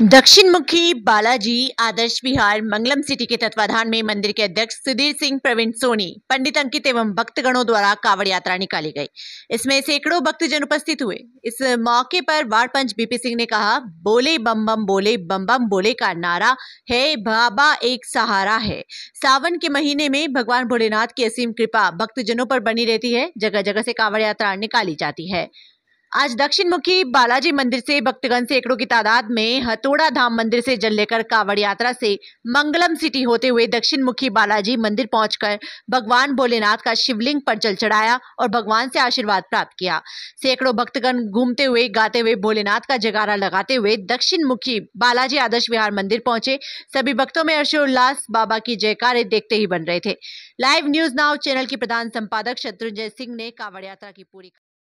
दक्षिण मुखी बालाजी आदर्श विहार मंगलम सिटी के तत्वाधान में मंदिर के अध्यक्ष सुधीर सिंह प्रवीण सोनी पंडित अंकित एवं भक्तगणों द्वारा कावड़ यात्रा निकाली गई इसमें सैकड़ों भक्तजन उपस्थित हुए इस मौके पर वार्ड पंच बीपी सिंह ने कहा बोले बम बम बोले बम बम बोले का नारा है बाबा एक सहारा है सावन के महीने में भगवान भोलेनाथ की असीम कृपा भक्तजनों पर बनी रहती है जगह जगह से कांवड़ यात्रा निकाली जाती है आज दक्षिण मुखी बालाजी मंदिर से भक्तगण सैकड़ों की तादाद में हथोड़ा धाम मंदिर से जल लेकर कावड़ यात्रा से मंगलम सिटी होते हुए दक्षिण मुखी बालाजी मंदिर पहुंचकर भगवान भोलेनाथ का शिवलिंग पर जल चढ़ाया और भगवान से आशीर्वाद प्राप्त किया सैकड़ों भक्तगण घूमते हुए गाते हुए भोलेनाथ का जगारा लगाते हुए दक्षिण मुखी बालाजी आदर्श विहार मंदिर पहुंचे सभी भक्तों में हर्षोल्लास बाबा की जयकारे देखते ही बन रहे थे लाइव न्यूज नाव चैनल की प्रधान संपादक शत्रुंजय सिंह ने कावड़ यात्रा की पूरी